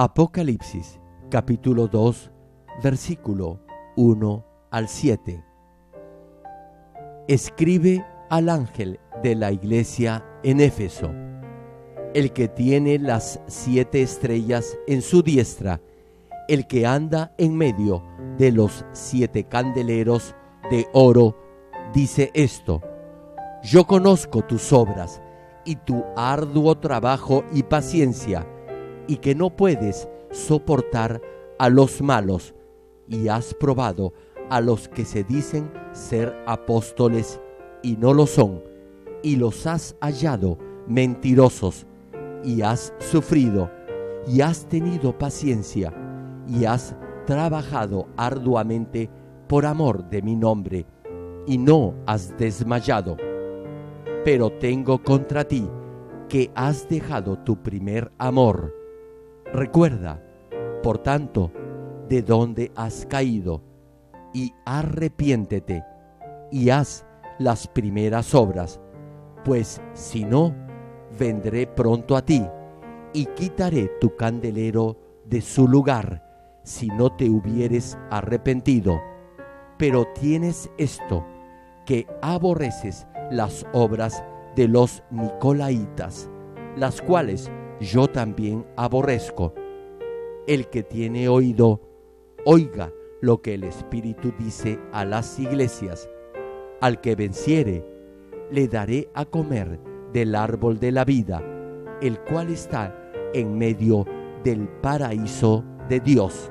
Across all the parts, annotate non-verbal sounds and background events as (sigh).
Apocalipsis capítulo 2 versículo 1 al 7. Escribe al ángel de la iglesia en Éfeso, el que tiene las siete estrellas en su diestra, el que anda en medio de los siete candeleros de oro, dice esto, yo conozco tus obras y tu arduo trabajo y paciencia, y que no puedes soportar a los malos y has probado a los que se dicen ser apóstoles y no lo son, y los has hallado mentirosos, y has sufrido, y has tenido paciencia, y has trabajado arduamente por amor de mi nombre, y no has desmayado. Pero tengo contra ti que has dejado tu primer amor. Recuerda, por tanto, de dónde has caído y arrepiéntete y haz las primeras obras, pues si no, vendré pronto a ti y quitaré tu candelero de su lugar si no te hubieres arrepentido. Pero tienes esto, que aborreces las obras de los Nicolaitas, las cuales yo también aborrezco. El que tiene oído, oiga lo que el Espíritu dice a las iglesias. Al que venciere, le daré a comer del árbol de la vida, el cual está en medio del paraíso de Dios.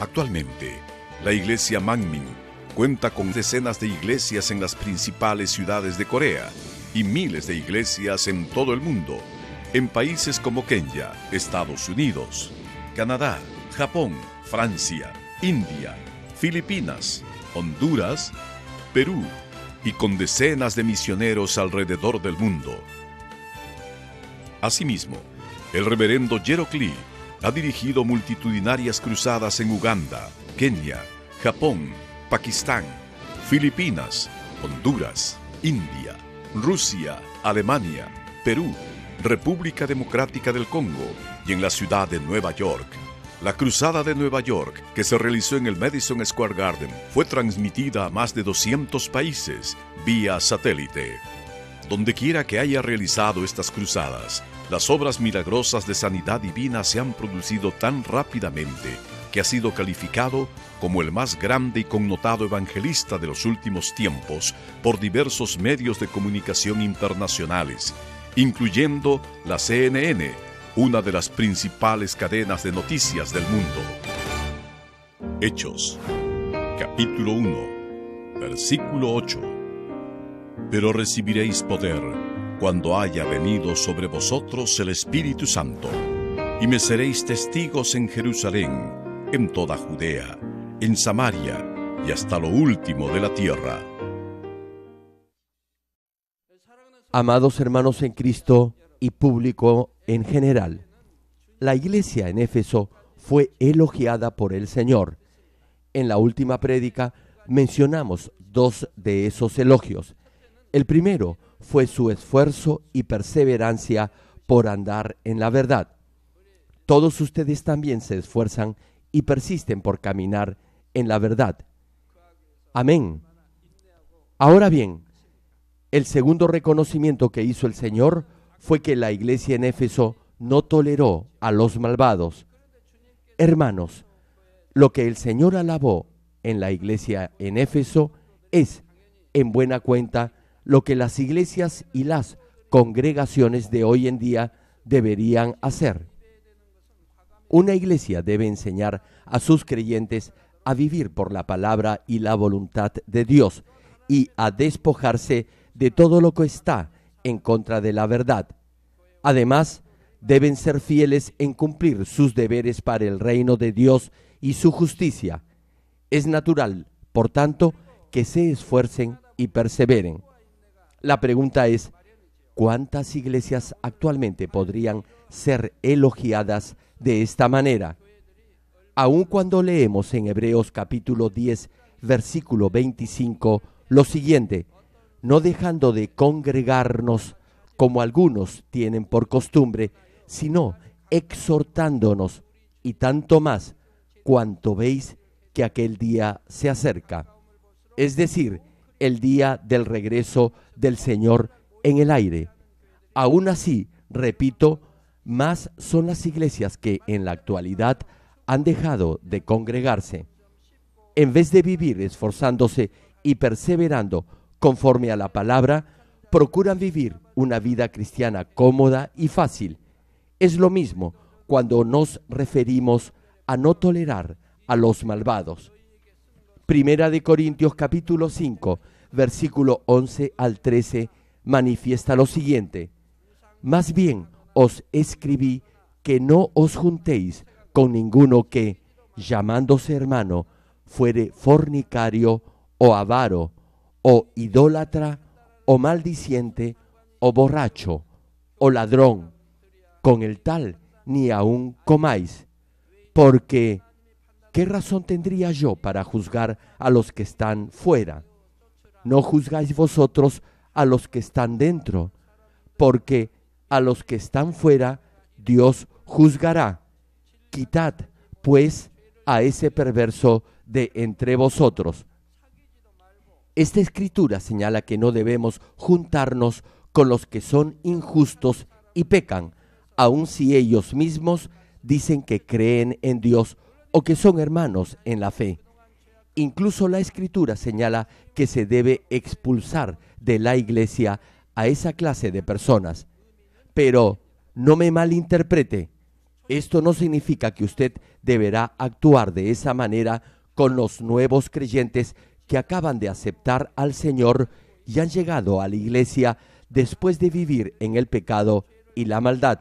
Actualmente, la iglesia Mangmin cuenta con decenas de iglesias en las principales ciudades de Corea y miles de iglesias en todo el mundo, en países como Kenia, Estados Unidos, Canadá, Japón, Francia, India, Filipinas, Honduras, Perú y con decenas de misioneros alrededor del mundo. Asimismo, el reverendo Jerocli ha dirigido multitudinarias cruzadas en Uganda, Kenia, Japón, Pakistán, Filipinas, Honduras, India, Rusia, Alemania, Perú, República Democrática del Congo y en la ciudad de Nueva York. La Cruzada de Nueva York, que se realizó en el Madison Square Garden, fue transmitida a más de 200 países vía satélite. Donde quiera que haya realizado estas cruzadas, las obras milagrosas de sanidad divina se han producido tan rápidamente que ha sido calificado como el más grande y connotado evangelista de los últimos tiempos por diversos medios de comunicación internacionales, incluyendo la CNN, una de las principales cadenas de noticias del mundo. Hechos, capítulo 1, versículo 8. Pero recibiréis poder cuando haya venido sobre vosotros el Espíritu Santo. Y me seréis testigos en Jerusalén, en toda Judea, en Samaria y hasta lo último de la tierra. Amados hermanos en Cristo y público en general, la iglesia en Éfeso fue elogiada por el Señor. En la última prédica mencionamos dos de esos elogios. El primero fue su esfuerzo y perseverancia por andar en la verdad. Todos ustedes también se esfuerzan y persisten por caminar en la verdad. Amén. Ahora bien, el segundo reconocimiento que hizo el Señor fue que la iglesia en Éfeso no toleró a los malvados. Hermanos, lo que el Señor alabó en la iglesia en Éfeso es, en buena cuenta, lo que las iglesias y las congregaciones de hoy en día deberían hacer. Una iglesia debe enseñar a sus creyentes a vivir por la palabra y la voluntad de Dios y a despojarse de todo lo que está en contra de la verdad. Además, deben ser fieles en cumplir sus deberes para el reino de Dios y su justicia. Es natural, por tanto, que se esfuercen y perseveren. La pregunta es, ¿cuántas iglesias actualmente podrían ser elogiadas de esta manera? Aun cuando leemos en Hebreos capítulo 10, versículo 25, lo siguiente, no dejando de congregarnos como algunos tienen por costumbre, sino exhortándonos y tanto más cuanto veis que aquel día se acerca. Es decir, el día del regreso del Señor en el aire. Aún así, repito, más son las iglesias que en la actualidad han dejado de congregarse. En vez de vivir esforzándose y perseverando conforme a la palabra, procuran vivir una vida cristiana cómoda y fácil. Es lo mismo cuando nos referimos a no tolerar a los malvados. Primera de Corintios capítulo 5, versículo 11 al 13, manifiesta lo siguiente. Más bien os escribí que no os juntéis con ninguno que, llamándose hermano, fuere fornicario o avaro o idólatra o maldiciente o borracho o ladrón. Con el tal ni aun comáis, porque ¿qué razón tendría yo para juzgar a los que están fuera? No juzgáis vosotros a los que están dentro, porque a los que están fuera Dios juzgará. Quitad, pues, a ese perverso de entre vosotros. Esta escritura señala que no debemos juntarnos con los que son injustos y pecan, aun si ellos mismos dicen que creen en Dios o que son hermanos en la fe. Incluso la escritura señala que se debe expulsar de la iglesia a esa clase de personas. Pero no me malinterprete, esto no significa que usted deberá actuar de esa manera con los nuevos creyentes que acaban de aceptar al Señor y han llegado a la iglesia después de vivir en el pecado y la maldad.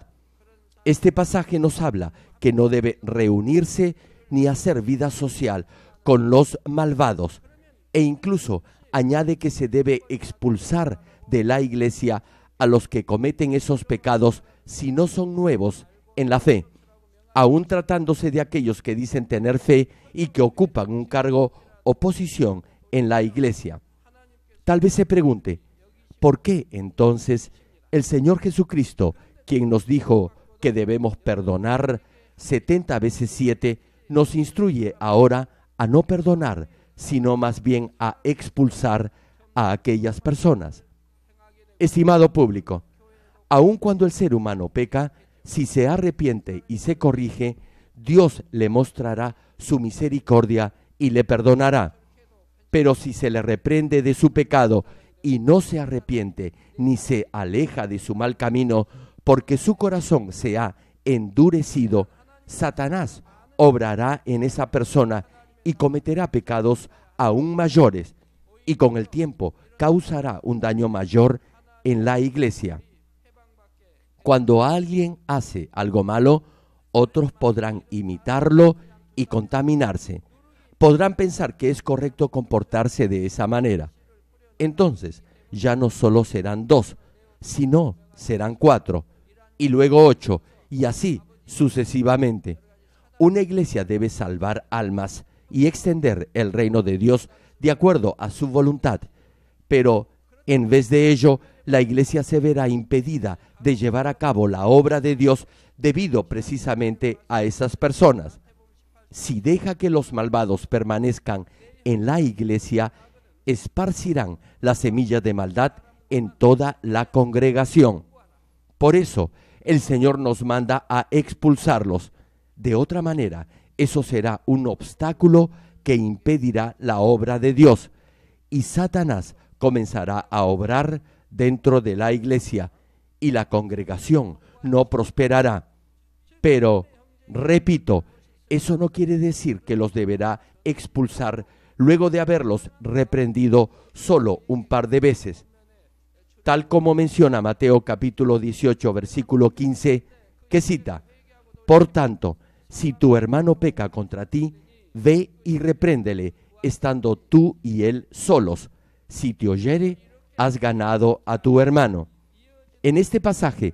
Este pasaje nos habla que no debe reunirse ni hacer vida social con los malvados e incluso añade que se debe expulsar de la iglesia a los que cometen esos pecados si no son nuevos en la fe, aun tratándose de aquellos que dicen tener fe y que ocupan un cargo o posición en la iglesia. Tal vez se pregunte, ¿por qué entonces el Señor Jesucristo, quien nos dijo que debemos perdonar 70 veces 7, nos instruye ahora a no perdonar, sino más bien a expulsar a aquellas personas. Estimado público, aun cuando el ser humano peca, si se arrepiente y se corrige, Dios le mostrará su misericordia y le perdonará. Pero si se le reprende de su pecado y no se arrepiente ni se aleja de su mal camino, porque su corazón se ha endurecido, Satanás obrará en esa persona y cometerá pecados aún mayores y con el tiempo causará un daño mayor en la iglesia. Cuando alguien hace algo malo, otros podrán imitarlo y contaminarse. Podrán pensar que es correcto comportarse de esa manera. Entonces, ya no solo serán dos, sino serán cuatro, y luego ocho, y así sucesivamente. Una iglesia debe salvar almas y extender el reino de Dios de acuerdo a su voluntad, pero en vez de ello, la iglesia se verá impedida de llevar a cabo la obra de Dios debido precisamente a esas personas. Si deja que los malvados permanezcan en la iglesia, esparcirán la semilla de maldad en toda la congregación. Por eso, el Señor nos manda a expulsarlos de otra manera, eso será un obstáculo que impedirá la obra de Dios y Satanás comenzará a obrar dentro de la iglesia y la congregación no prosperará. Pero, repito, eso no quiere decir que los deberá expulsar luego de haberlos reprendido solo un par de veces. Tal como menciona Mateo capítulo 18 versículo 15, que cita, Por tanto, si tu hermano peca contra ti, ve y repréndele, estando tú y él solos. Si te oyere, has ganado a tu hermano. En este pasaje,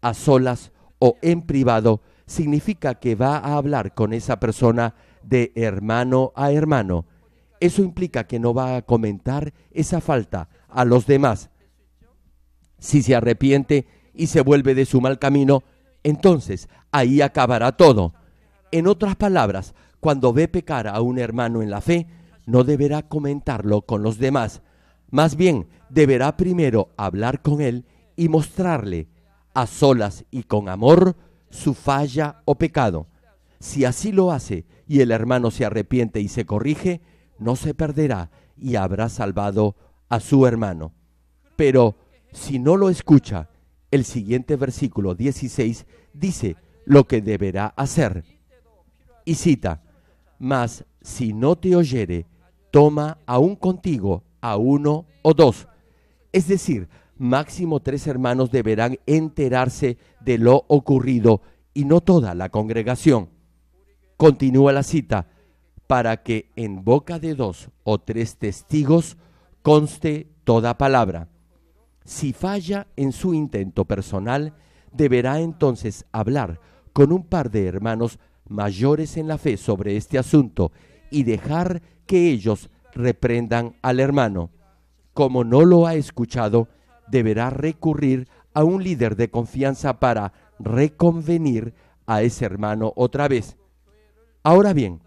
a solas o en privado, significa que va a hablar con esa persona de hermano a hermano. Eso implica que no va a comentar esa falta a los demás. Si se arrepiente y se vuelve de su mal camino, entonces ahí acabará todo. En otras palabras, cuando ve pecar a un hermano en la fe, no deberá comentarlo con los demás. Más bien, deberá primero hablar con él y mostrarle, a solas y con amor, su falla o pecado. Si así lo hace y el hermano se arrepiente y se corrige, no se perderá y habrá salvado a su hermano. Pero si no lo escucha, el siguiente versículo 16 dice lo que deberá hacer. Y cita, mas si no te oyere, toma aún contigo a uno o dos. Es decir, máximo tres hermanos deberán enterarse de lo ocurrido y no toda la congregación. Continúa la cita, para que en boca de dos o tres testigos conste toda palabra. Si falla en su intento personal, deberá entonces hablar con un par de hermanos mayores en la fe sobre este asunto y dejar que ellos reprendan al hermano. Como no lo ha escuchado, deberá recurrir a un líder de confianza para reconvenir a ese hermano otra vez. Ahora bien,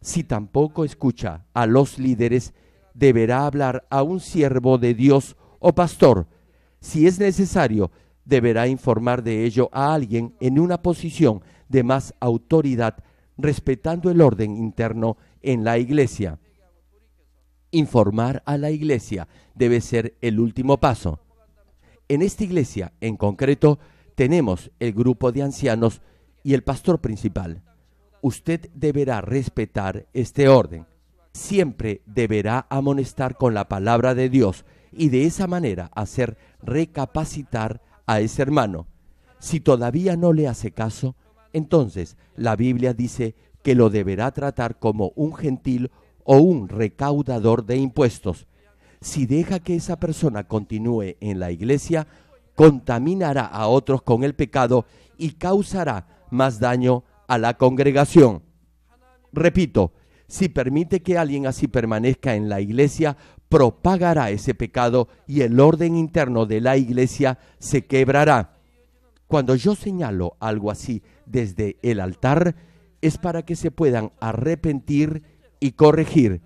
si tampoco escucha a los líderes, deberá hablar a un siervo de Dios o pastor. Si es necesario, deberá informar de ello a alguien en una posición de más autoridad, respetando el orden interno en la iglesia. Informar a la iglesia debe ser el último paso. En esta iglesia, en concreto, tenemos el grupo de ancianos y el pastor principal. Usted deberá respetar este orden. Siempre deberá amonestar con la palabra de Dios y de esa manera hacer recapacitar a ese hermano. Si todavía no le hace caso, entonces, la Biblia dice que lo deberá tratar como un gentil o un recaudador de impuestos. Si deja que esa persona continúe en la iglesia, contaminará a otros con el pecado y causará más daño a la congregación. Repito, si permite que alguien así permanezca en la iglesia, propagará ese pecado y el orden interno de la iglesia se quebrará. Cuando yo señalo algo así, desde el altar es para que se puedan arrepentir y corregir.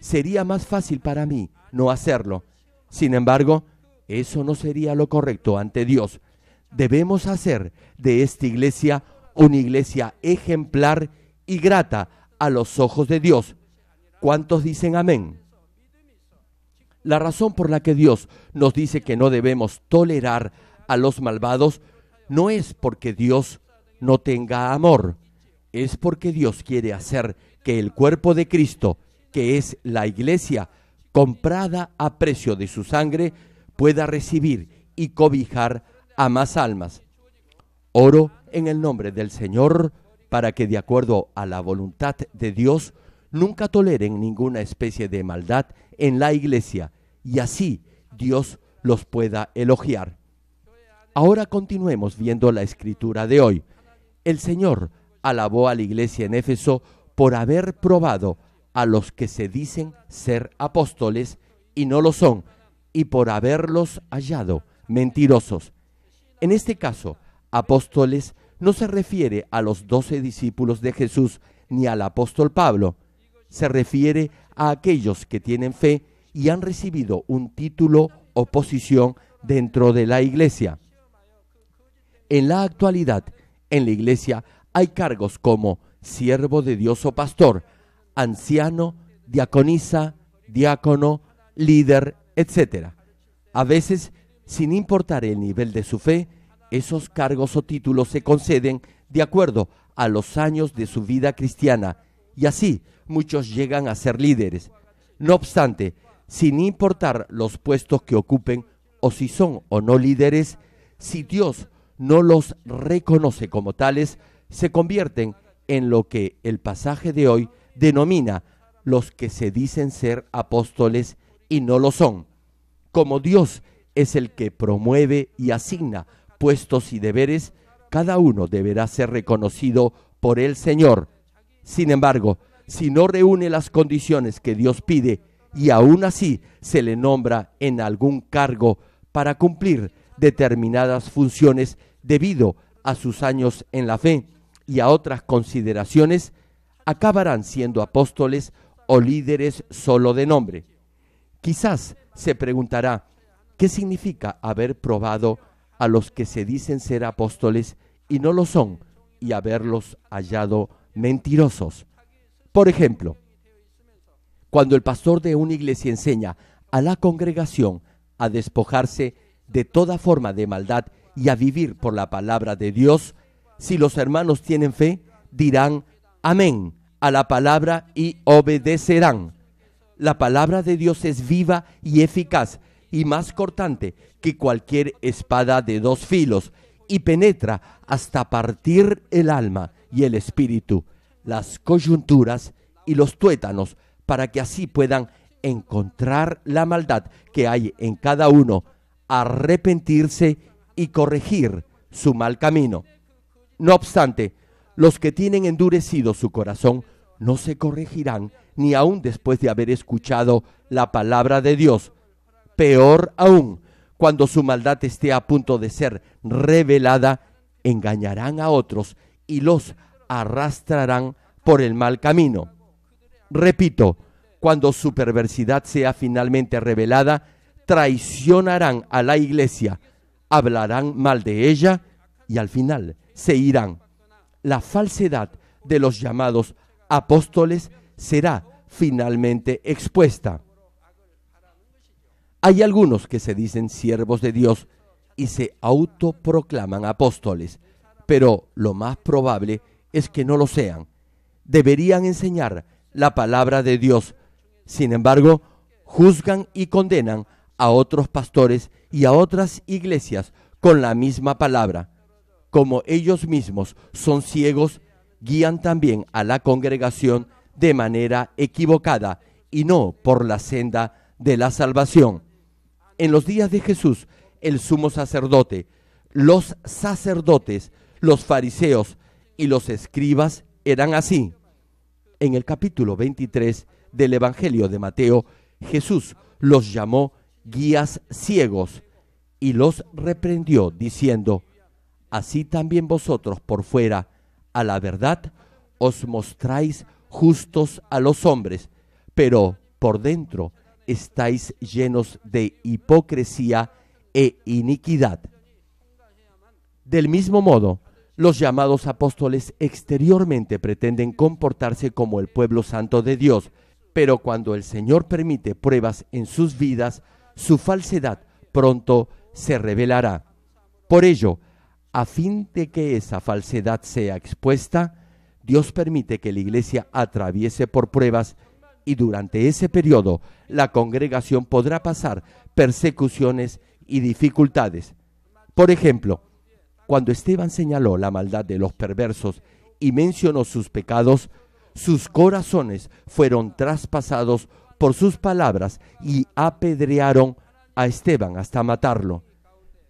Sería más fácil para mí no hacerlo. Sin embargo, eso no sería lo correcto ante Dios. Debemos hacer de esta iglesia una iglesia ejemplar y grata a los ojos de Dios. ¿Cuántos dicen amén? La razón por la que Dios nos dice que no debemos tolerar a los malvados no es porque Dios no tenga amor, es porque Dios quiere hacer que el cuerpo de Cristo, que es la iglesia, comprada a precio de su sangre, pueda recibir y cobijar a más almas. Oro en el nombre del Señor para que de acuerdo a la voluntad de Dios nunca toleren ninguna especie de maldad en la iglesia y así Dios los pueda elogiar. Ahora continuemos viendo la escritura de hoy. El Señor alabó a la iglesia en Éfeso por haber probado a los que se dicen ser apóstoles y no lo son, y por haberlos hallado mentirosos. En este caso, apóstoles no se refiere a los doce discípulos de Jesús ni al apóstol Pablo, se refiere a aquellos que tienen fe y han recibido un título o posición dentro de la iglesia. En la actualidad, en la iglesia hay cargos como siervo de Dios o pastor, anciano, diaconisa, diácono, líder, etc. A veces, sin importar el nivel de su fe, esos cargos o títulos se conceden de acuerdo a los años de su vida cristiana y así muchos llegan a ser líderes. No obstante, sin importar los puestos que ocupen o si son o no líderes, si Dios no los reconoce como tales, se convierten en lo que el pasaje de hoy denomina los que se dicen ser apóstoles y no lo son. Como Dios es el que promueve y asigna puestos y deberes, cada uno deberá ser reconocido por el Señor. Sin embargo, si no reúne las condiciones que Dios pide y aún así se le nombra en algún cargo para cumplir determinadas funciones debido a sus años en la fe y a otras consideraciones, acabarán siendo apóstoles o líderes solo de nombre. Quizás se preguntará, ¿qué significa haber probado a los que se dicen ser apóstoles y no lo son y haberlos hallado mentirosos? Por ejemplo, cuando el pastor de una iglesia enseña a la congregación a despojarse de toda forma de maldad y a vivir por la palabra de Dios, si los hermanos tienen fe, dirán amén a la palabra y obedecerán. La palabra de Dios es viva y eficaz y más cortante que cualquier espada de dos filos y penetra hasta partir el alma y el espíritu, las coyunturas y los tuétanos, para que así puedan encontrar la maldad que hay en cada uno, arrepentirse y corregir su mal camino. No obstante, los que tienen endurecido su corazón no se corregirán ni aun después de haber escuchado la palabra de Dios. Peor aún, cuando su maldad esté a punto de ser revelada, engañarán a otros y los arrastrarán por el mal camino. Repito, cuando su perversidad sea finalmente revelada, traicionarán a la iglesia, hablarán mal de ella y al final se irán. La falsedad de los llamados apóstoles será finalmente expuesta. Hay algunos que se dicen siervos de Dios y se autoproclaman apóstoles, pero lo más probable es que no lo sean. Deberían enseñar la palabra de Dios. Sin embargo, juzgan y condenan a otros pastores y a otras iglesias con la misma palabra. Como ellos mismos son ciegos, guían también a la congregación de manera equivocada y no por la senda de la salvación. En los días de Jesús, el sumo sacerdote, los sacerdotes, los fariseos y los escribas eran así. En el capítulo 23 del Evangelio de Mateo, Jesús los llamó guías ciegos, y los reprendió, diciendo, Así también vosotros por fuera a la verdad os mostráis justos a los hombres, pero por dentro estáis llenos de hipocresía e iniquidad. Del mismo modo, los llamados apóstoles exteriormente pretenden comportarse como el pueblo santo de Dios, pero cuando el Señor permite pruebas en sus vidas, su falsedad pronto se revelará. Por ello, a fin de que esa falsedad sea expuesta, Dios permite que la iglesia atraviese por pruebas y durante ese periodo la congregación podrá pasar persecuciones y dificultades. Por ejemplo, cuando Esteban señaló la maldad de los perversos y mencionó sus pecados, sus corazones fueron traspasados por sus palabras y apedrearon a Esteban hasta matarlo.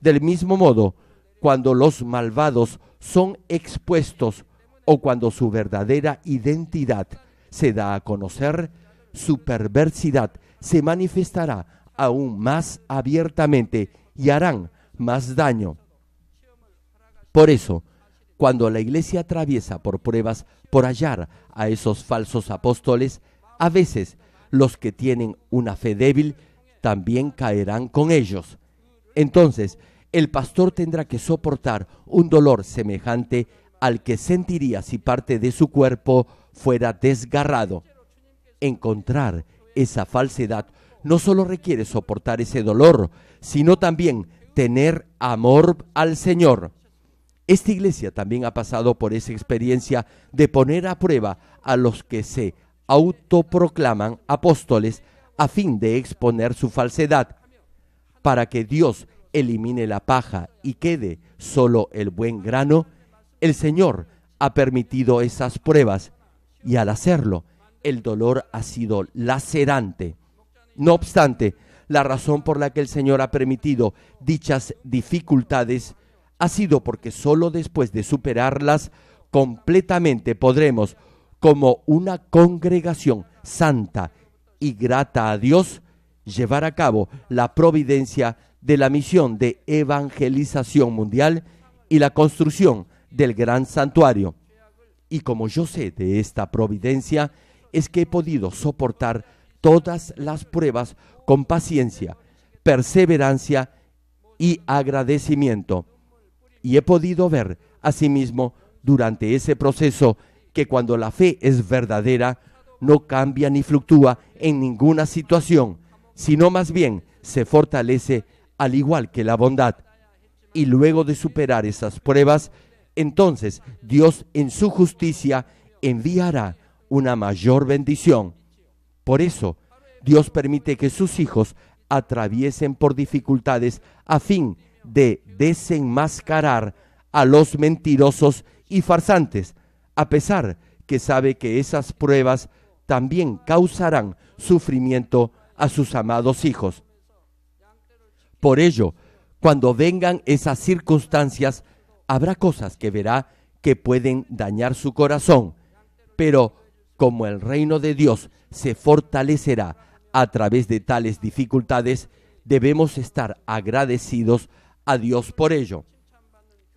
Del mismo modo, cuando los malvados son expuestos o cuando su verdadera identidad se da a conocer, su perversidad se manifestará aún más abiertamente y harán más daño. Por eso, cuando la iglesia atraviesa por pruebas por hallar a esos falsos apóstoles, a veces los que tienen una fe débil también caerán con ellos. Entonces, el pastor tendrá que soportar un dolor semejante al que sentiría si parte de su cuerpo fuera desgarrado. Encontrar esa falsedad no solo requiere soportar ese dolor, sino también tener amor al Señor. Esta iglesia también ha pasado por esa experiencia de poner a prueba a los que se autoproclaman apóstoles a fin de exponer su falsedad, para que Dios elimine la paja y quede solo el buen grano, el Señor ha permitido esas pruebas y al hacerlo el dolor ha sido lacerante. No obstante, la razón por la que el Señor ha permitido dichas dificultades ha sido porque solo después de superarlas completamente podremos como una congregación santa y grata a Dios, llevar a cabo la providencia de la misión de evangelización mundial y la construcción del gran santuario. Y como yo sé de esta providencia, es que he podido soportar todas las pruebas con paciencia, perseverancia y agradecimiento. Y he podido ver, asimismo, durante ese proceso, que cuando la fe es verdadera, no cambia ni fluctúa en ninguna situación, sino más bien se fortalece al igual que la bondad. Y luego de superar esas pruebas, entonces Dios en su justicia enviará una mayor bendición. Por eso, Dios permite que sus hijos atraviesen por dificultades a fin de desenmascarar a los mentirosos y farsantes a pesar que sabe que esas pruebas también causarán sufrimiento a sus amados hijos. Por ello, cuando vengan esas circunstancias, habrá cosas que verá que pueden dañar su corazón, pero como el reino de Dios se fortalecerá a través de tales dificultades, debemos estar agradecidos a Dios por ello.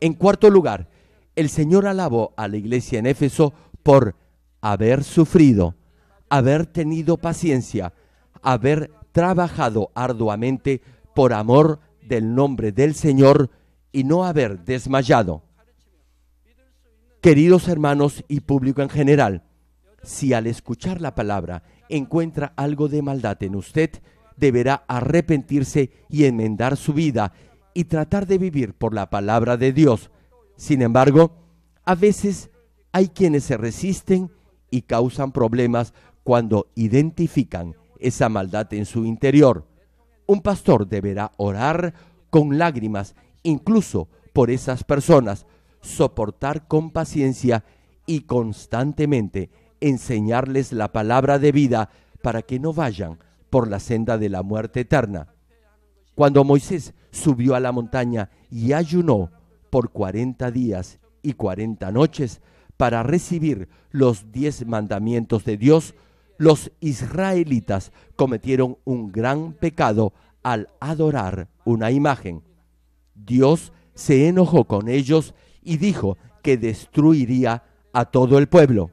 En cuarto lugar, el Señor alabó a la iglesia en Éfeso por haber sufrido, haber tenido paciencia, haber trabajado arduamente por amor del nombre del Señor y no haber desmayado. Queridos hermanos y público en general, si al escuchar la palabra encuentra algo de maldad en usted, deberá arrepentirse y enmendar su vida y tratar de vivir por la palabra de Dios, sin embargo, a veces hay quienes se resisten y causan problemas cuando identifican esa maldad en su interior. Un pastor deberá orar con lágrimas, incluso por esas personas, soportar con paciencia y constantemente enseñarles la palabra de vida para que no vayan por la senda de la muerte eterna. Cuando Moisés subió a la montaña y ayunó, por cuarenta días y cuarenta noches para recibir los diez mandamientos de Dios, los israelitas cometieron un gran pecado al adorar una imagen. Dios se enojó con ellos y dijo que destruiría a todo el pueblo.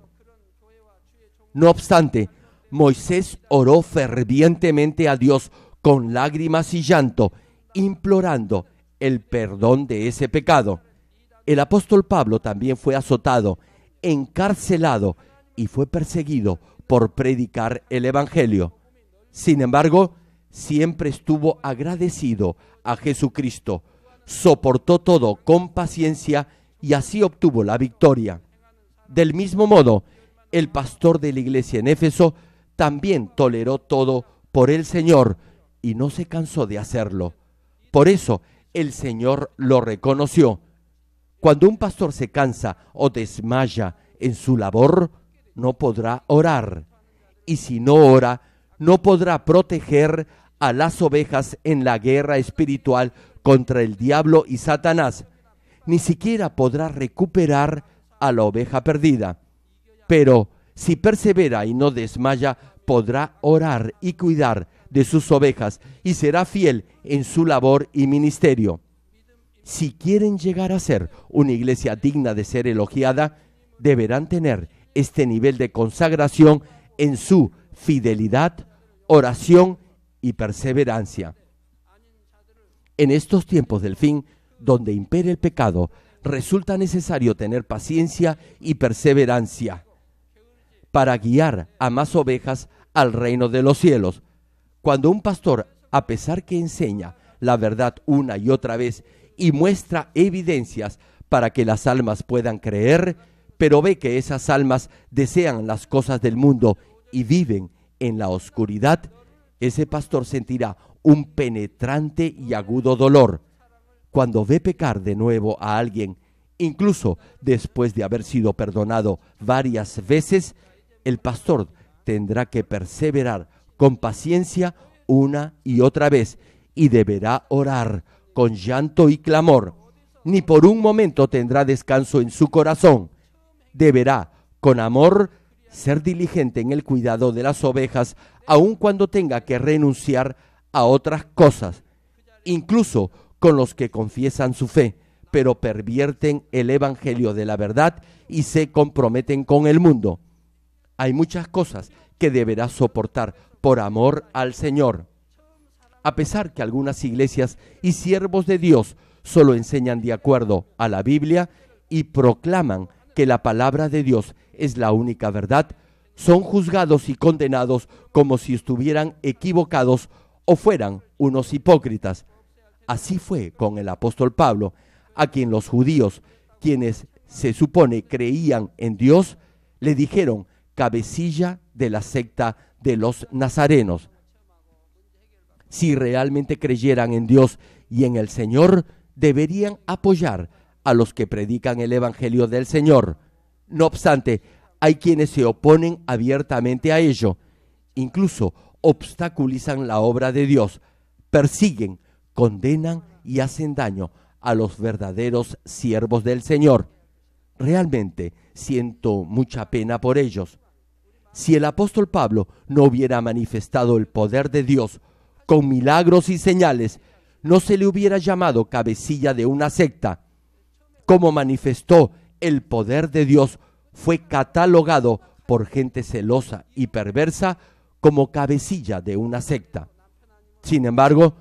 No obstante, Moisés oró fervientemente a Dios con lágrimas y llanto, implorando el perdón de ese pecado. El apóstol Pablo también fue azotado, encarcelado y fue perseguido por predicar el Evangelio. Sin embargo, siempre estuvo agradecido a Jesucristo, soportó todo con paciencia y así obtuvo la victoria. Del mismo modo, el pastor de la iglesia en Éfeso también toleró todo por el Señor y no se cansó de hacerlo. Por eso, el Señor lo reconoció. Cuando un pastor se cansa o desmaya en su labor, no podrá orar. Y si no ora, no podrá proteger a las ovejas en la guerra espiritual contra el diablo y Satanás. Ni siquiera podrá recuperar a la oveja perdida. Pero si persevera y no desmaya, podrá orar y cuidar de sus ovejas y será fiel en su labor y ministerio. Si quieren llegar a ser una iglesia digna de ser elogiada, deberán tener este nivel de consagración en su fidelidad, oración y perseverancia. En estos tiempos del fin, donde impera el pecado, resulta necesario tener paciencia y perseverancia para guiar a más ovejas al reino de los cielos. Cuando un pastor, a pesar que enseña la verdad una y otra vez y muestra evidencias para que las almas puedan creer, pero ve que esas almas desean las cosas del mundo y viven en la oscuridad, ese pastor sentirá un penetrante y agudo dolor cuando ve pecar de nuevo a alguien, incluso después de haber sido perdonado varias veces, el pastor tendrá que perseverar con paciencia una y otra vez, y deberá orar con llanto y clamor. Ni por un momento tendrá descanso en su corazón. Deberá, con amor, ser diligente en el cuidado de las ovejas, aun cuando tenga que renunciar a otras cosas, incluso con los que confiesan su fe, pero pervierten el Evangelio de la verdad y se comprometen con el mundo. Hay muchas cosas que deberá soportar, por amor al Señor. A pesar que algunas iglesias y siervos de Dios solo enseñan de acuerdo a la Biblia y proclaman que la palabra de Dios es la única verdad, son juzgados y condenados como si estuvieran equivocados o fueran unos hipócritas. Así fue con el apóstol Pablo, a quien los judíos, quienes se supone creían en Dios, le dijeron cabecilla de la secta de los nazarenos. Si realmente creyeran en Dios y en el Señor, deberían apoyar a los que predican el Evangelio del Señor. No obstante, hay quienes se oponen abiertamente a ello, incluso obstaculizan la obra de Dios, persiguen, condenan y hacen daño a los verdaderos siervos del Señor. Realmente siento mucha pena por ellos si el apóstol Pablo no hubiera manifestado el poder de Dios con milagros y señales, no se le hubiera llamado cabecilla de una secta. Como manifestó el poder de Dios, fue catalogado por gente celosa y perversa como cabecilla de una secta. Sin embargo,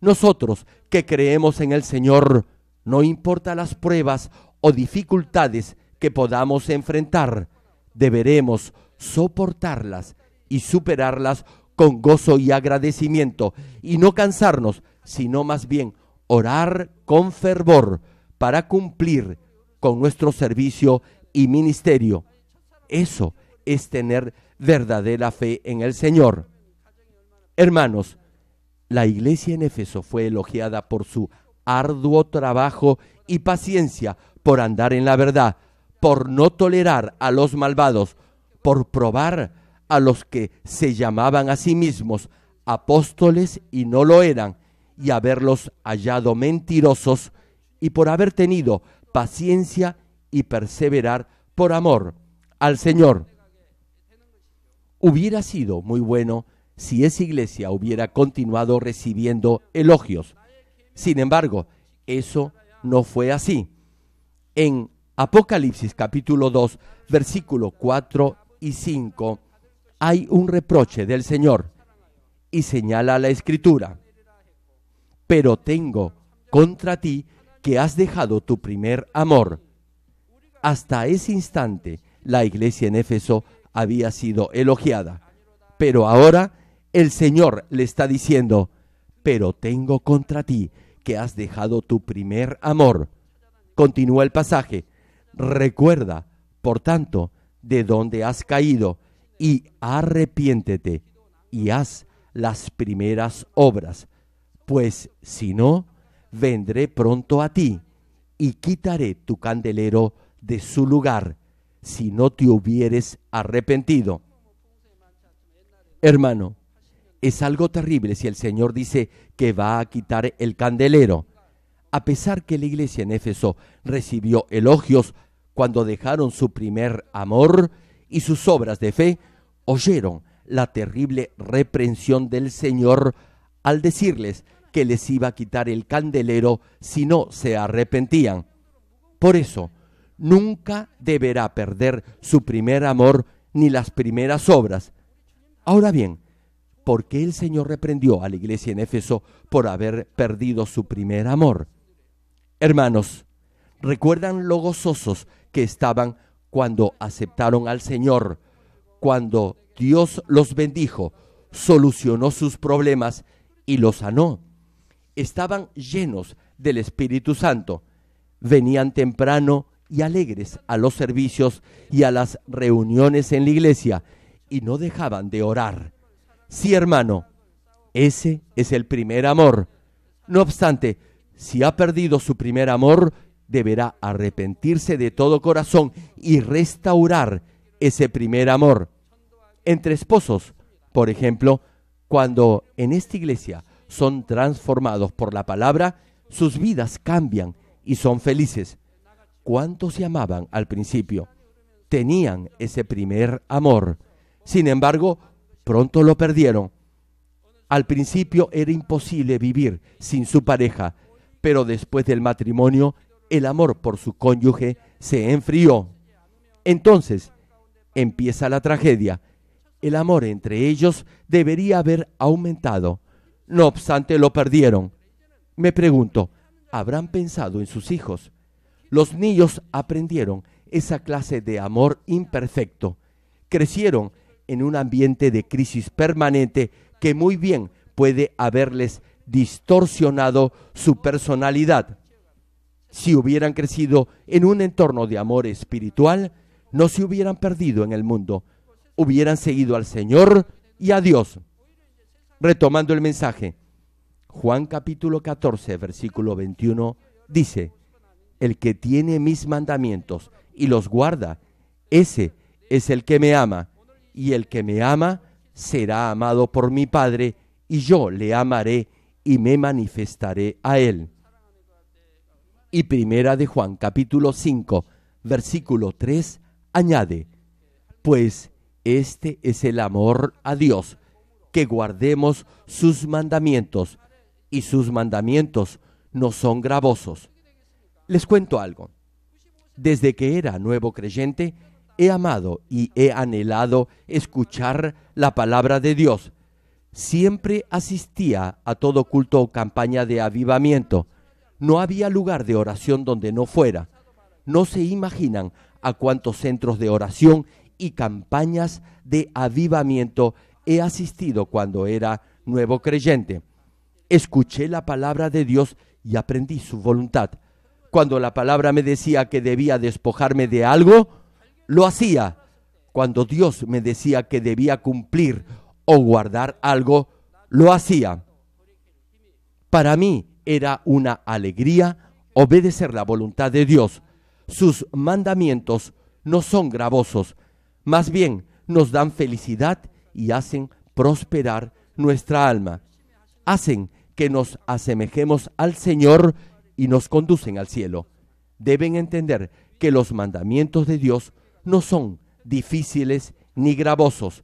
nosotros que creemos en el Señor, no importa las pruebas o dificultades que podamos enfrentar, deberemos soportarlas y superarlas con gozo y agradecimiento, y no cansarnos, sino más bien orar con fervor para cumplir con nuestro servicio y ministerio. Eso es tener verdadera fe en el Señor. Hermanos, la iglesia en Éfeso fue elogiada por su arduo trabajo y paciencia, por andar en la verdad, por no tolerar a los malvados, por probar a los que se llamaban a sí mismos apóstoles y no lo eran, y haberlos hallado mentirosos, y por haber tenido paciencia y perseverar por amor al Señor. Hubiera sido muy bueno si esa iglesia hubiera continuado recibiendo elogios. Sin embargo, eso no fue así. En Apocalipsis capítulo 2, versículo 4 y 5 hay un reproche del Señor y señala la escritura. Pero tengo contra ti que has dejado tu primer amor. Hasta ese instante la iglesia en Éfeso había sido elogiada, pero ahora el Señor le está diciendo, pero tengo contra ti que has dejado tu primer amor. Continúa el pasaje. Recuerda, por tanto, de donde has caído y arrepiéntete y haz las primeras obras, pues si no, vendré pronto a ti y quitaré tu candelero de su lugar si no te hubieres arrepentido. Hermano, es algo terrible si el Señor dice que va a quitar el candelero. A pesar que la iglesia en Éfeso recibió elogios, cuando dejaron su primer amor y sus obras de fe, oyeron la terrible reprensión del Señor al decirles que les iba a quitar el candelero si no se arrepentían. Por eso, nunca deberá perder su primer amor ni las primeras obras. Ahora bien, ¿por qué el Señor reprendió a la iglesia en Éfeso por haber perdido su primer amor? Hermanos, ¿recuerdan lo gozosos que estaban cuando aceptaron al Señor, cuando Dios los bendijo, solucionó sus problemas y los sanó. Estaban llenos del Espíritu Santo, venían temprano y alegres a los servicios y a las reuniones en la iglesia y no dejaban de orar. Sí, hermano, ese es el primer amor. No obstante, si ha perdido su primer amor, deberá arrepentirse de todo corazón y restaurar ese primer amor. Entre esposos, por ejemplo, cuando en esta iglesia son transformados por la palabra, sus vidas cambian y son felices. ¿Cuántos se amaban al principio? Tenían ese primer amor. Sin embargo, pronto lo perdieron. Al principio era imposible vivir sin su pareja, pero después del matrimonio el amor por su cónyuge se enfrió. Entonces empieza la tragedia. El amor entre ellos debería haber aumentado. No obstante, lo perdieron. Me pregunto, ¿habrán pensado en sus hijos? Los niños aprendieron esa clase de amor imperfecto. Crecieron en un ambiente de crisis permanente que muy bien puede haberles distorsionado su personalidad. Si hubieran crecido en un entorno de amor espiritual, no se hubieran perdido en el mundo, hubieran seguido al Señor y a Dios. Retomando el mensaje, Juan capítulo 14, versículo 21 dice, el que tiene mis mandamientos y los guarda, ese es el que me ama, y el que me ama será amado por mi Padre, y yo le amaré y me manifestaré a él. Y primera de Juan capítulo 5, versículo 3 añade, pues este es el amor a Dios, que guardemos sus mandamientos, y sus mandamientos no son gravosos. Les cuento algo. Desde que era nuevo creyente, he amado y he anhelado escuchar la palabra de Dios. Siempre asistía a todo culto o campaña de avivamiento. No había lugar de oración donde no fuera. No se imaginan a cuántos centros de oración y campañas de avivamiento he asistido cuando era nuevo creyente. Escuché la palabra de Dios y aprendí su voluntad. Cuando la palabra me decía que debía despojarme de algo, lo hacía. Cuando Dios me decía que debía cumplir o guardar algo, lo hacía. Para mí, era una alegría obedecer la voluntad de Dios. Sus mandamientos no son gravosos, más bien nos dan felicidad y hacen prosperar nuestra alma. Hacen que nos asemejemos al Señor y nos conducen al cielo. Deben entender que los mandamientos de Dios no son difíciles ni gravosos,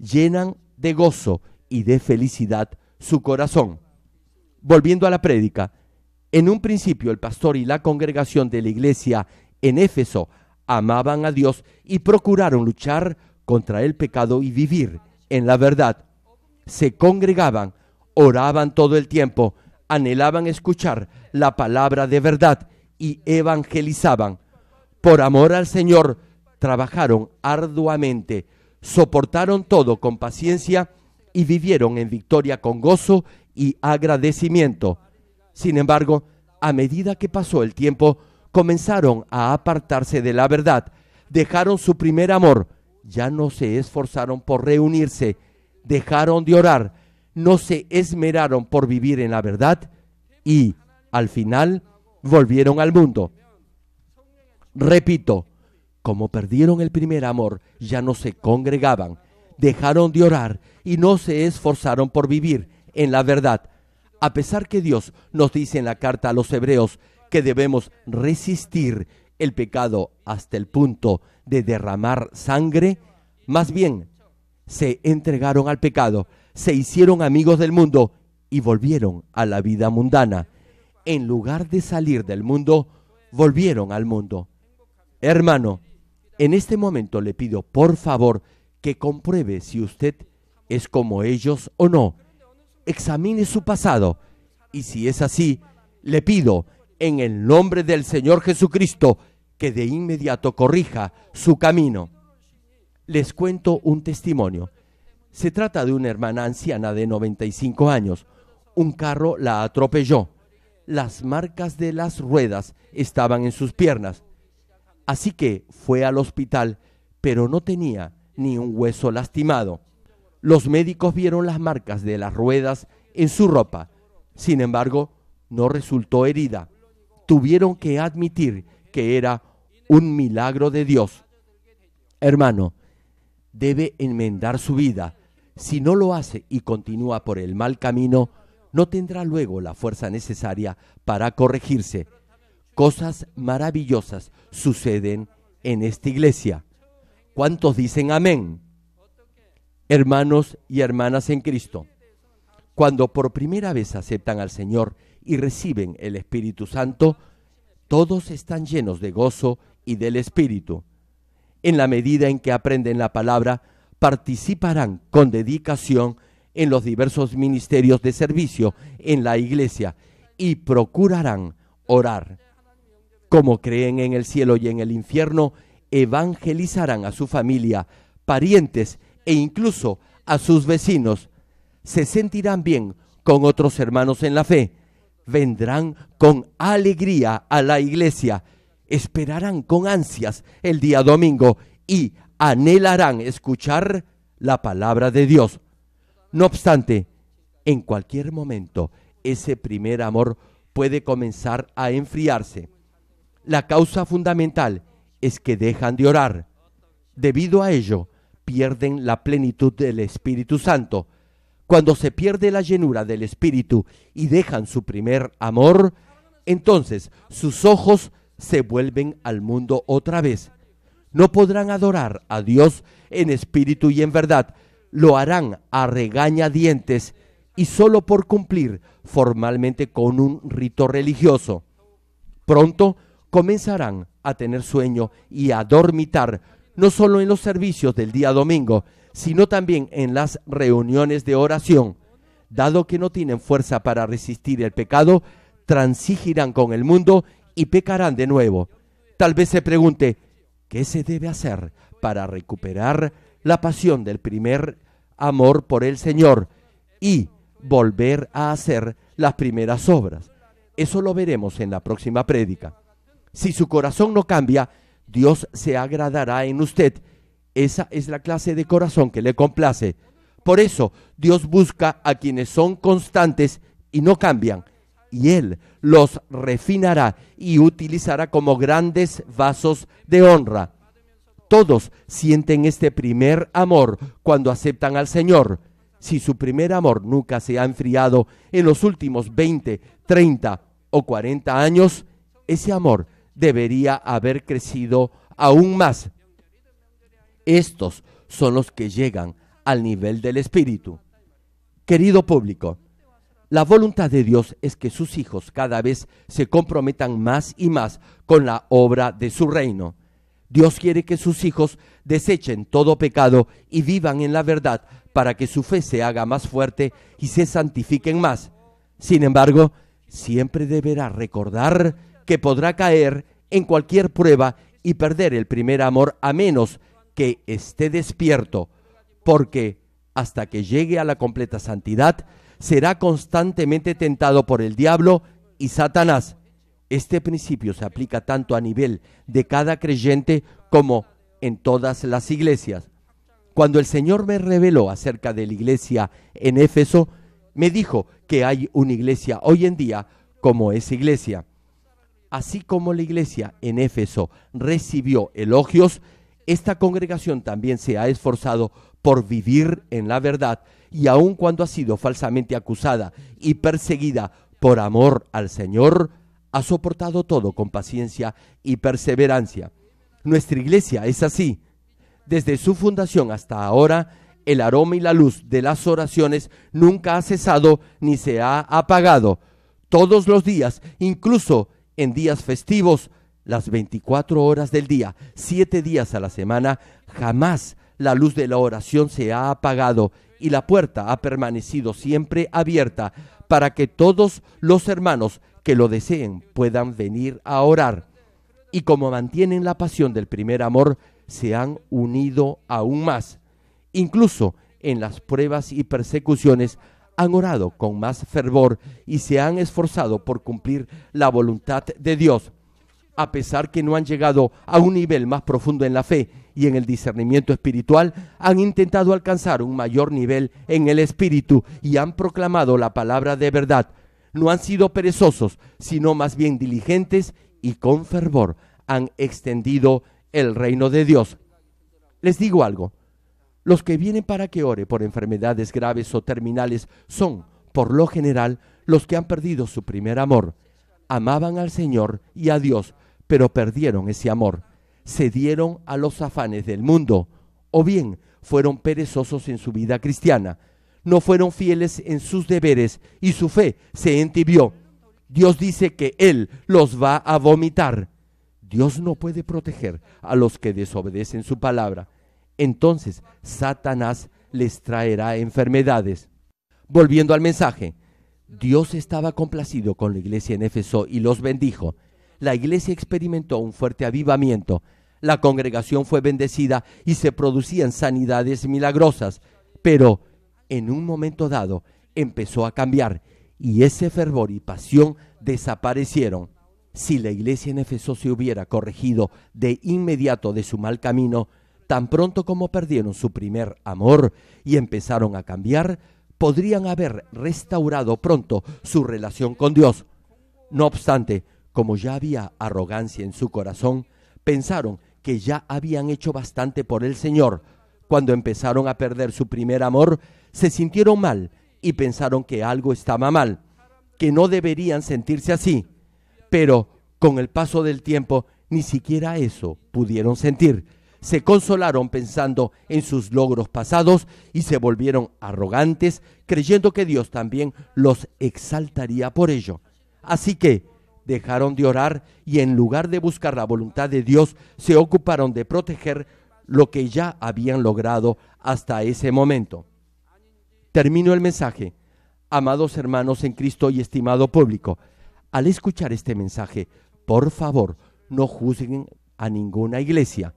llenan de gozo y de felicidad su corazón. Volviendo a la prédica, en un principio el pastor y la congregación de la iglesia en Éfeso amaban a Dios y procuraron luchar contra el pecado y vivir en la verdad. Se congregaban, oraban todo el tiempo, anhelaban escuchar la palabra de verdad y evangelizaban. Por amor al Señor, trabajaron arduamente, soportaron todo con paciencia y vivieron en victoria con gozo y agradecimiento. Sin embargo, a medida que pasó el tiempo, comenzaron a apartarse de la verdad, dejaron su primer amor, ya no se esforzaron por reunirse, dejaron de orar, no se esmeraron por vivir en la verdad y, al final, volvieron al mundo. Repito, como perdieron el primer amor, ya no se congregaban, dejaron de orar y no se esforzaron por vivir en la verdad. A pesar que Dios nos dice en la carta a los hebreos que debemos resistir el pecado hasta el punto de derramar sangre, más bien se entregaron al pecado, se hicieron amigos del mundo y volvieron a la vida mundana. En lugar de salir del mundo, volvieron al mundo. Hermano, en este momento le pido por favor que compruebe si usted es como ellos o no examine su pasado y si es así, le pido en el nombre del Señor Jesucristo que de inmediato corrija su camino. Les cuento un testimonio. Se trata de una hermana anciana de 95 años. Un carro la atropelló. Las marcas de las ruedas estaban en sus piernas. Así que fue al hospital, pero no tenía ni un hueso lastimado los médicos vieron las marcas de las ruedas en su ropa. Sin embargo, no resultó herida. Tuvieron que admitir que era un milagro de Dios. Hermano, debe enmendar su vida. Si no lo hace y continúa por el mal camino, no tendrá luego la fuerza necesaria para corregirse. Cosas maravillosas suceden en esta iglesia. ¿Cuántos dicen amén? hermanos y hermanas en Cristo, cuando por primera vez aceptan al Señor y reciben el Espíritu Santo, todos están llenos de gozo y del Espíritu. En la medida en que aprenden la palabra, participarán con dedicación en los diversos ministerios de servicio en la iglesia y procurarán orar. Como creen en el cielo y en el infierno, evangelizarán a su familia, parientes e incluso a sus vecinos. Se sentirán bien con otros hermanos en la fe. Vendrán con alegría a la iglesia. Esperarán con ansias el día domingo y anhelarán escuchar la palabra de Dios. No obstante, en cualquier momento ese primer amor puede comenzar a enfriarse. La causa fundamental es que dejan de orar. Debido a ello, pierden la plenitud del Espíritu Santo. Cuando se pierde la llenura del Espíritu y dejan su primer amor, entonces sus ojos se vuelven al mundo otra vez. No podrán adorar a Dios en espíritu y en verdad. Lo harán a regañadientes y solo por cumplir formalmente con un rito religioso. Pronto comenzarán a tener sueño y a dormitar no solo en los servicios del día domingo, sino también en las reuniones de oración. Dado que no tienen fuerza para resistir el pecado, transigirán con el mundo y pecarán de nuevo. Tal vez se pregunte, ¿qué se debe hacer para recuperar la pasión del primer amor por el Señor y volver a hacer las primeras obras? Eso lo veremos en la próxima prédica. Si su corazón no cambia, Dios se agradará en usted. Esa es la clase de corazón que le complace. Por eso Dios busca a quienes son constantes y no cambian, y Él los refinará y utilizará como grandes vasos de honra. Todos sienten este primer amor cuando aceptan al Señor. Si su primer amor nunca se ha enfriado en los últimos 20, 30 o 40 años, ese amor debería haber crecido aún más. Estos son los que llegan al nivel del Espíritu. Querido público, la voluntad de Dios es que sus hijos cada vez se comprometan más y más con la obra de su reino. Dios quiere que sus hijos desechen todo pecado y vivan en la verdad para que su fe se haga más fuerte y se santifiquen más. Sin embargo, siempre deberá recordar que podrá caer en cualquier prueba y perder el primer amor a menos que esté despierto, porque hasta que llegue a la completa santidad, será constantemente tentado por el diablo y Satanás. Este principio se aplica tanto a nivel de cada creyente como en todas las iglesias. Cuando el Señor me reveló acerca de la iglesia en Éfeso, me dijo que hay una iglesia hoy en día como esa iglesia. Así como la iglesia en Éfeso recibió elogios, esta congregación también se ha esforzado por vivir en la verdad y aun cuando ha sido falsamente acusada y perseguida por amor al Señor, ha soportado todo con paciencia y perseverancia. Nuestra iglesia es así. Desde su fundación hasta ahora, el aroma y la luz de las oraciones nunca ha cesado ni se ha apagado. Todos los días, incluso en días festivos, las 24 horas del día, 7 días a la semana, jamás la luz de la oración se ha apagado y la puerta ha permanecido siempre abierta para que todos los hermanos que lo deseen puedan venir a orar. Y como mantienen la pasión del primer amor, se han unido aún más. Incluso en las pruebas y persecuciones han orado con más fervor y se han esforzado por cumplir la voluntad de Dios, a pesar que no han llegado a un nivel más profundo en la fe y en el discernimiento espiritual, han intentado alcanzar un mayor nivel en el espíritu y han proclamado la palabra de verdad. No han sido perezosos, sino más bien diligentes y con fervor han extendido el reino de Dios. Les digo algo, los que vienen para que ore por enfermedades graves o terminales son, por lo general, los que han perdido su primer amor. Amaban al Señor y a Dios, pero perdieron ese amor. Se dieron a los afanes del mundo, o bien fueron perezosos en su vida cristiana. No fueron fieles en sus deberes y su fe se entibió. Dios dice que Él los va a vomitar. Dios no puede proteger a los que desobedecen su palabra entonces Satanás les traerá enfermedades. Volviendo al mensaje, Dios estaba complacido con la iglesia en Éfeso y los bendijo. La iglesia experimentó un fuerte avivamiento. La congregación fue bendecida y se producían sanidades milagrosas. Pero en un momento dado empezó a cambiar y ese fervor y pasión desaparecieron. Si la iglesia en Éfeso se hubiera corregido de inmediato de su mal camino, tan pronto como perdieron su primer amor y empezaron a cambiar, podrían haber restaurado pronto su relación con Dios. No obstante, como ya había arrogancia en su corazón, pensaron que ya habían hecho bastante por el Señor. Cuando empezaron a perder su primer amor, se sintieron mal y pensaron que algo estaba mal, que no deberían sentirse así. Pero con el paso del tiempo, ni siquiera eso pudieron sentir se consolaron pensando en sus logros pasados y se volvieron arrogantes, creyendo que Dios también los exaltaría por ello. Así que dejaron de orar y en lugar de buscar la voluntad de Dios, se ocuparon de proteger lo que ya habían logrado hasta ese momento. Termino el mensaje. Amados hermanos en Cristo y estimado público, al escuchar este mensaje, por favor, no juzguen a ninguna iglesia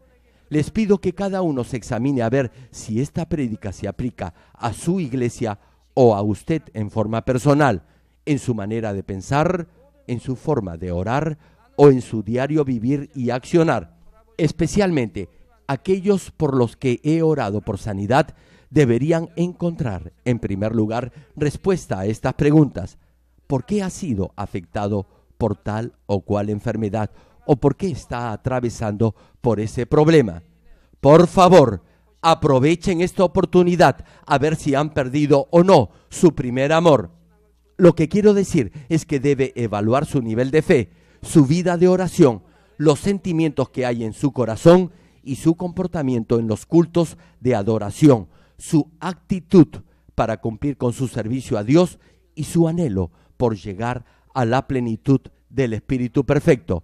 les pido que cada uno se examine a ver si esta prédica se aplica a su iglesia o a usted en forma personal, en su manera de pensar, en su forma de orar o en su diario vivir y accionar. Especialmente aquellos por los que he orado por sanidad deberían encontrar, en primer lugar, respuesta a estas preguntas. ¿Por qué ha sido afectado por tal o cual enfermedad o por qué está atravesando por ese problema. Por favor, aprovechen esta oportunidad a ver si han perdido o no su primer amor. Lo que quiero decir es que debe evaluar su nivel de fe, su vida de oración, los sentimientos que hay en su corazón y su comportamiento en los cultos de adoración, su actitud para cumplir con su servicio a Dios y su anhelo por llegar a la plenitud del Espíritu Perfecto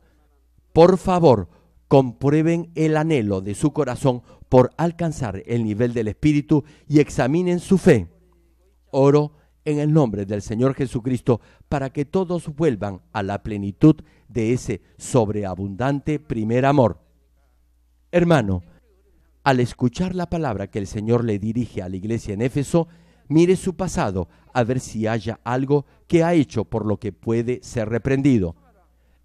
por favor, comprueben el anhelo de su corazón por alcanzar el nivel del Espíritu y examinen su fe. Oro en el nombre del Señor Jesucristo para que todos vuelvan a la plenitud de ese sobreabundante primer amor. Hermano, al escuchar la palabra que el Señor le dirige a la iglesia en Éfeso, mire su pasado a ver si haya algo que ha hecho por lo que puede ser reprendido.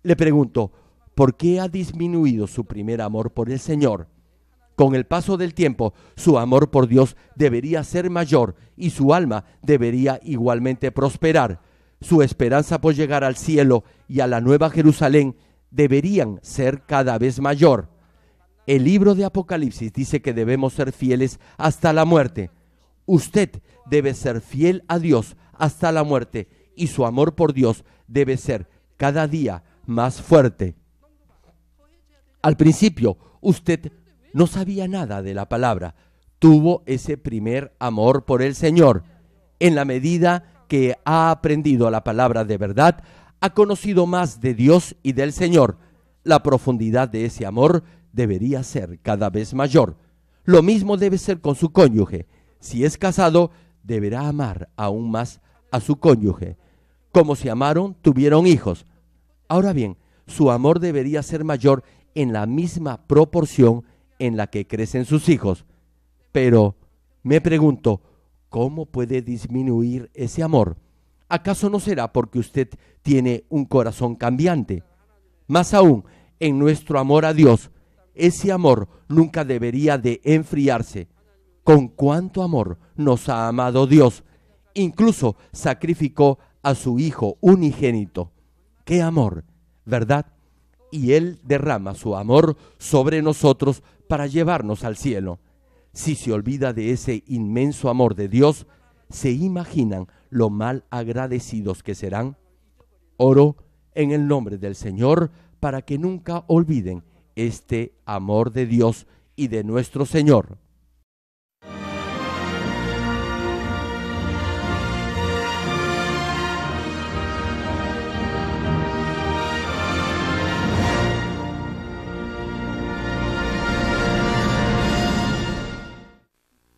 Le pregunto, ¿Por qué ha disminuido su primer amor por el Señor? Con el paso del tiempo, su amor por Dios debería ser mayor y su alma debería igualmente prosperar. Su esperanza por llegar al cielo y a la nueva Jerusalén deberían ser cada vez mayor. El libro de Apocalipsis dice que debemos ser fieles hasta la muerte. Usted debe ser fiel a Dios hasta la muerte y su amor por Dios debe ser cada día más fuerte. Al principio usted no sabía nada de la palabra, tuvo ese primer amor por el Señor. En la medida que ha aprendido la palabra de verdad, ha conocido más de Dios y del Señor. La profundidad de ese amor debería ser cada vez mayor. Lo mismo debe ser con su cónyuge. Si es casado, deberá amar aún más a su cónyuge. Como se amaron, tuvieron hijos. Ahora bien, su amor debería ser mayor en la misma proporción en la que crecen sus hijos. Pero me pregunto, ¿cómo puede disminuir ese amor? ¿Acaso no será porque usted tiene un corazón cambiante? Más aún, en nuestro amor a Dios, ese amor nunca debería de enfriarse. Con cuánto amor nos ha amado Dios, incluso sacrificó a su Hijo unigénito. ¡Qué amor! ¿Verdad? y Él derrama su amor sobre nosotros para llevarnos al cielo. Si se olvida de ese inmenso amor de Dios, se imaginan lo mal agradecidos que serán. Oro en el nombre del Señor para que nunca olviden este amor de Dios y de nuestro Señor.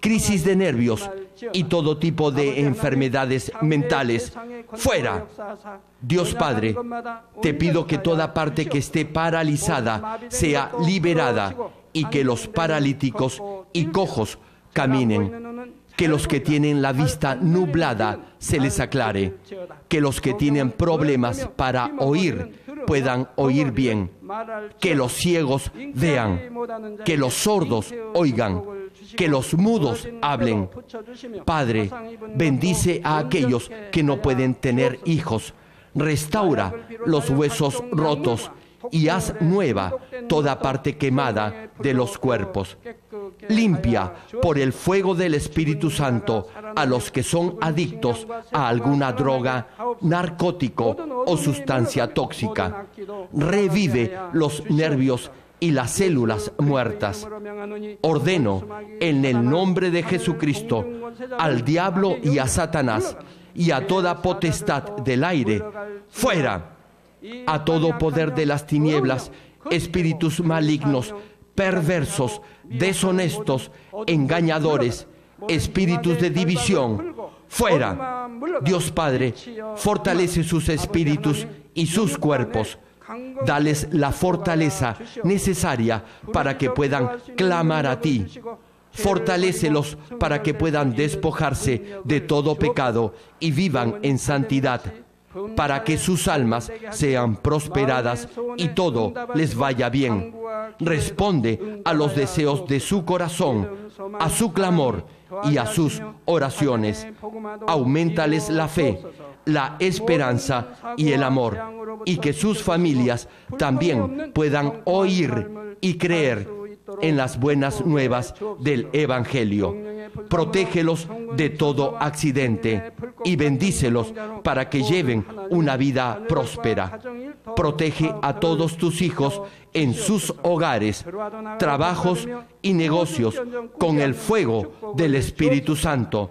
crisis de nervios y todo tipo de enfermedades mentales. Fuera. Dios Padre, te pido que toda parte que esté paralizada sea liberada y que los paralíticos y cojos caminen. Que los que tienen la vista nublada se les aclare. Que los que tienen problemas para oír puedan oír bien. Que los ciegos vean. Que los sordos oigan que los mudos hablen. Padre, bendice a aquellos que no pueden tener hijos. Restaura los huesos rotos y haz nueva toda parte quemada de los cuerpos. Limpia por el fuego del Espíritu Santo a los que son adictos a alguna droga, narcótico o sustancia tóxica. Revive los nervios y las células muertas. Ordeno en el nombre de Jesucristo al diablo y a Satanás y a toda potestad del aire, fuera, a todo poder de las tinieblas, espíritus malignos, perversos, deshonestos, engañadores, espíritus de división, fuera. Dios Padre, fortalece sus espíritus y sus cuerpos Dales la fortaleza necesaria para que puedan clamar a ti. Fortalécelos para que puedan despojarse de todo pecado y vivan en santidad, para que sus almas sean prosperadas y todo les vaya bien responde a los deseos de su corazón, a su clamor y a sus oraciones. Aumentales la fe, la esperanza y el amor, y que sus familias también puedan oír y creer en las buenas nuevas del Evangelio. Protégelos de todo accidente y bendícelos para que lleven una vida próspera. Protege a todos tus hijos en sus hogares, trabajos y negocios con el fuego del Espíritu Santo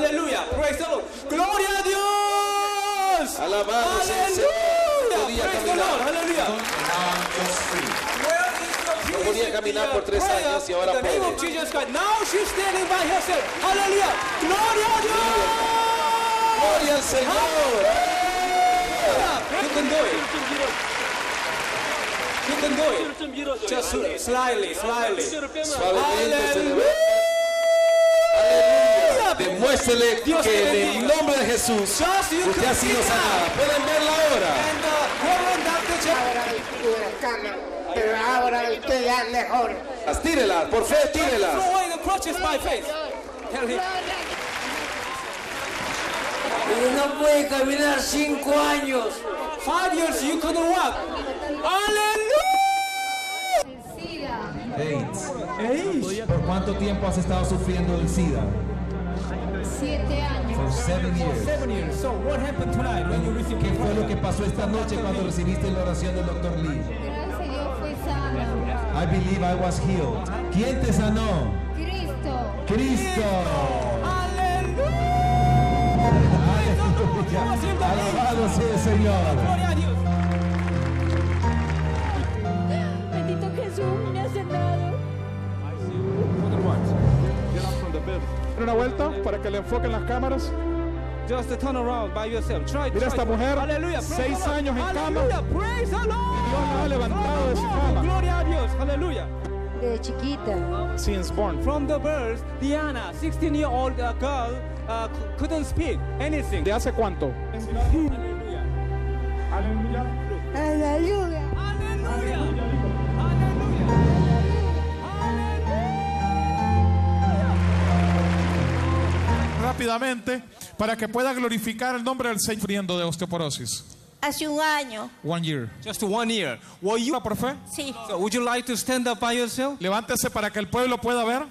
Aleluya. Praise the Lord. Gloria a Dios. Alabado sea el Señor, Praise the Lord. Aleluya. No podía caminar por tres años y ahora puede. Now she's standing by herself. Aleluya. Gloria a Dios. Gloria al Señor. You can do it. You can do it. Just slightly, slightly. Hallelujah. Muéstrele Dios que en el nombre de Jesús ya usted ha sido sanada. Pueden verla ahora. Pero ahora usted ya mejor. Tírela, por fe, tírela. Pero no puede caminar cinco años. Five years you couldn't walk. ¡Aleluya! AIDS. ¿Por cuánto tiempo has estado sufriendo del SIDA? Siete años. For seven years. So what happened tonight when you received ¿Qué fue lo que pasó esta noche cuando recibiste la oración del doctor Lee? Gracias a Dios fui sano. I believe I was healed. ¿Quién te sanó? Cristo. Cristo. Aleluya. (laughs) Alabado sea el Señor. una vuelta para que le enfoquen las cámaras. Mira esta mujer, Aleluya, seis años en cama. Dios la ha levantado de su cama. Gloria a Dios. Aleluya. De chiquita. Since born. From the birth, Diana, 16 year old uh, girl, uh, couldn't speak anything. ¿De hace cuánto? Aleluya. Aleluya. rápidamente para que pueda glorificar el nombre del Señor sufriendo de osteoporosis. Hace un año. One year. Just one year. Were you, por Sí. So would you like to stand up by yourself? Levántese para que el pueblo pueda ver.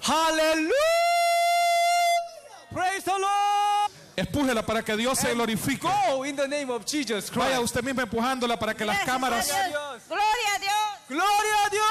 Hallelujah. Praise the Lord. Espújela para que Dios se glorifique. Go in the name of Jesus Christ. Vaya usted mismo empujándola para que las cámaras. A Gloria a Dios. Gloria a Dios.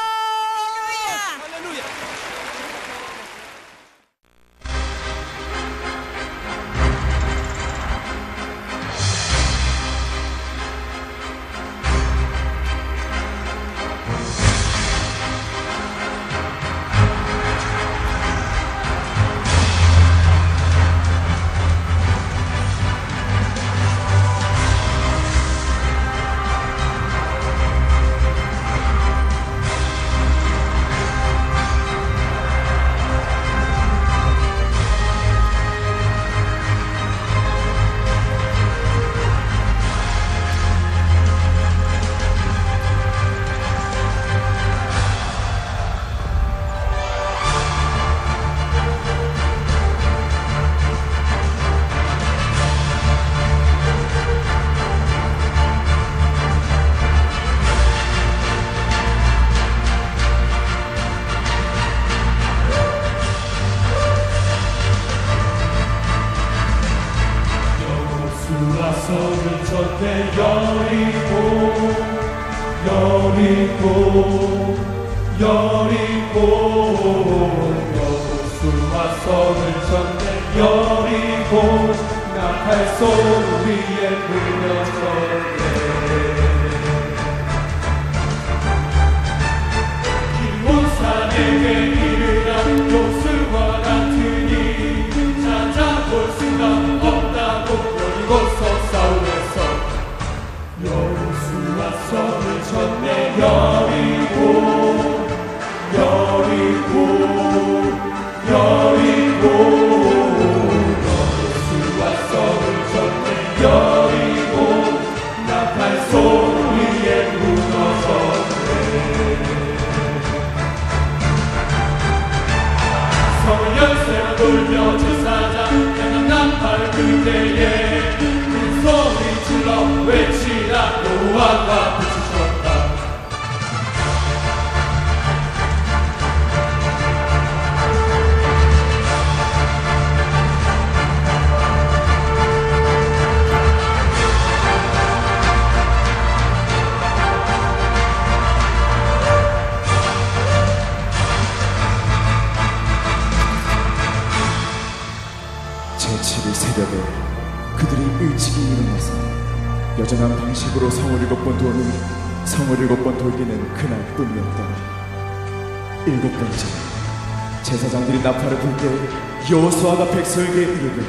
다윗에게 이르되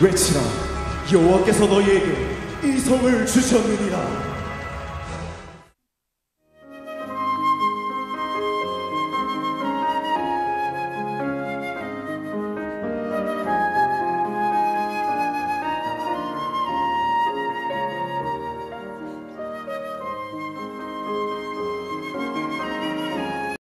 외치라 여호와께서 너희에게 이 성을 주셨느니라